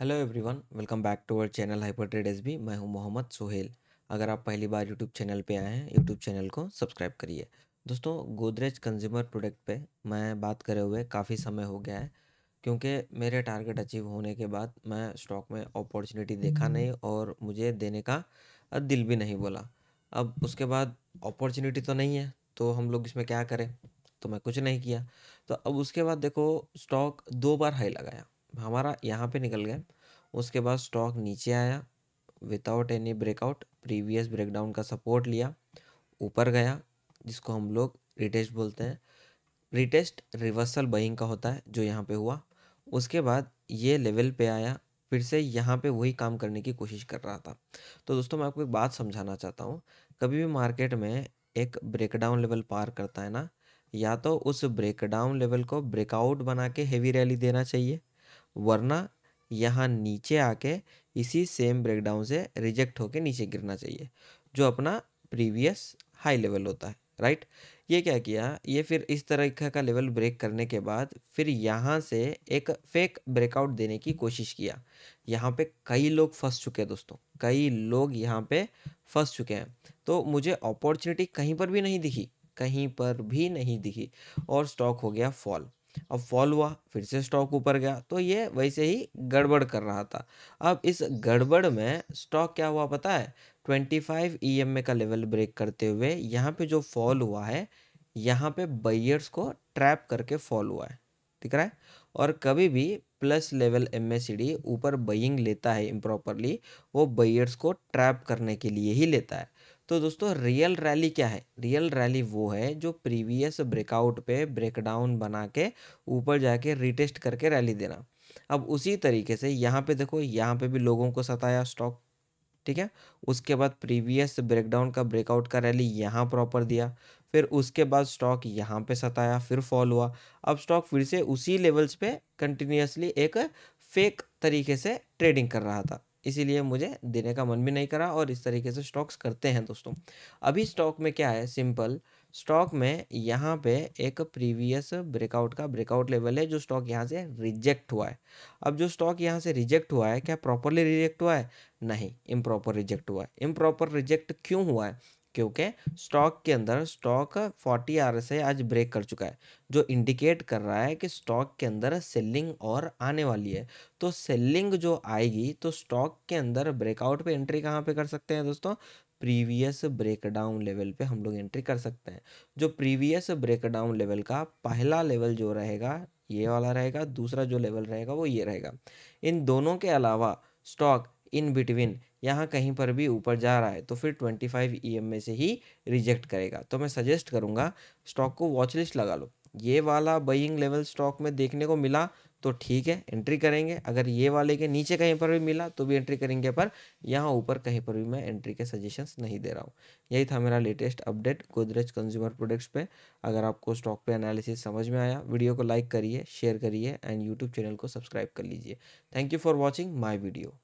hello everyone welcome back to our channel hyper trades मैं हूं मोहम्मद सोहेल अगर आप पहली बार यूट्यूब चैनल पे आए हैं यूट्यूब चैनल को सब्सक्राइब करिए दोस्तों गोदरेज कंज्यूमर प्रोडक्ट पे मैं बात करे हुए काफ़ी समय हो गया है क्योंकि मेरे टारगेट अचीव होने के बाद मैं स्टॉक में अपॉर्चुनिटी देखा नहीं और मुझे देने का दिल भी नहीं बोला अब उसके बाद अपॉर्चुनिटी तो नहीं है तो हम लोग इसमें क्या करें तो मैं कुछ नहीं किया तो अब उसके बाद देखो स्टॉक दो बार हाई लगाया हमारा यहाँ पे निकल गया उसके बाद स्टॉक नीचे आया without any breakout previous breakdown का सपोर्ट लिया ऊपर गया जिसको हम लोग रिटेस्ट बोलते हैं रिटेस्ट रिवर्सल बइंग का होता है जो यहाँ पे हुआ उसके बाद ये लेवल पे आया फिर से यहाँ पे वही काम करने की कोशिश कर रहा था तो दोस्तों मैं आपको एक बात समझाना चाहता हूँ कभी भी मार्केट में एक ब्रेकडाउन लेवल पार करता है ना या तो उस ब्रेकडाउन लेवल को ब्रेकआउट बना के हेवी रैली देना चाहिए वरना यहाँ नीचे आके इसी सेम ब्रेकडाउन से रिजेक्ट होके नीचे गिरना चाहिए जो अपना प्रीवियस हाई लेवल होता है राइट ये क्या किया ये फिर इस तरह का लेवल ब्रेक करने के बाद फिर यहाँ से एक फेक ब्रेकआउट देने की कोशिश किया यहाँ पे कई लोग फंस चुके हैं दोस्तों कई लोग यहाँ पे फंस चुके हैं तो मुझे अपॉर्चुनिटी कहीं पर भी नहीं दिखी कहीं पर भी नहीं दिखी और स्टॉक हो गया फॉल अब फॉल हुआ फिर से स्टॉक ऊपर गया तो ये वैसे ही गड़बड़ कर रहा था अब इस गड़बड़ में स्टॉक क्या हुआ पता है 25 ईएमए e का लेवल ब्रेक करते हुए यहाँ पे जो फॉल हुआ है यहाँ पे बैयर्स को ट्रैप करके फॉल हुआ है दिख रहा है और कभी भी प्लस लेवल एम ऊपर बइंग लेता है इम्प्रॉपरली वो बैयर्स को ट्रैप करने के लिए ही लेता है तो दोस्तों रियल रैली क्या है रियल रैली वो है जो प्रीवियस ब्रेकआउट पे ब्रेकडाउन बना के ऊपर जाके रिटेस्ट करके रैली देना अब उसी तरीके से यहाँ पे देखो यहाँ पे भी लोगों को सताया स्टॉक ठीक है उसके बाद प्रीवियस ब्रेकडाउन का ब्रेकआउट का रैली यहाँ प्रॉपर दिया फिर उसके बाद स्टॉक यहाँ पे सताया फिर फॉल हुआ अब स्टॉक फिर से उसी लेवल्स पे कंटिन्यूसली एक फेक तरीके से ट्रेडिंग कर रहा था इसीलिए मुझे देने का मन भी नहीं करा और इस तरीके से स्टॉक्स करते हैं दोस्तों अभी स्टॉक में क्या है सिंपल स्टॉक में यहाँ पे एक प्रीवियस ब्रेकआउट का ब्रेकआउट लेवल है जो स्टॉक यहाँ से रिजेक्ट हुआ है अब जो स्टॉक यहाँ से रिजेक्ट हुआ है क्या प्रॉपरली रिजेक्ट हुआ है नहीं इम्प्रॉपर रिजेक्ट हुआ है इम्प्रॉपर रिजेक्ट क्यों हुआ है क्योंकि स्टॉक के अंदर स्टॉक 40 आर से आज ब्रेक कर चुका है जो इंडिकेट कर रहा है कि स्टॉक के अंदर सेलिंग और आने वाली है तो सेलिंग जो आएगी तो स्टॉक के अंदर ब्रेकआउट पे एंट्री कहाँ पे कर सकते हैं दोस्तों प्रीवियस ब्रेकडाउन लेवल पे हम लोग एंट्री कर सकते हैं जो प्रीवियस ब्रेकडाउन लेवल का पहला लेवल जो रहेगा ये वाला रहेगा दूसरा जो लेवल रहेगा वो ये रहेगा इन दोनों के अलावा स्टॉक इन बिटवीन यहाँ कहीं पर भी ऊपर जा रहा है तो फिर 25 एम e में से ही रिजेक्ट करेगा तो मैं सजेस्ट करूँगा स्टॉक को वॉच लिस्ट लगा लो ये वाला बइंग लेवल स्टॉक में देखने को मिला तो ठीक है एंट्री करेंगे अगर ये वाले के नीचे कहीं पर भी मिला तो भी एंट्री करेंगे पर यहाँ ऊपर कहीं पर भी मैं एंट्री के सजेशंस नहीं दे रहा हूँ यही था मेरा latest update Godrej consumer products पे अगर आपको स्टॉक पे एनालिसिस समझ में आया वीडियो को लाइक करिए शेयर करिए एंड यूट्यूब चैनल को सब्सक्राइब कर लीजिए thank you for watching my video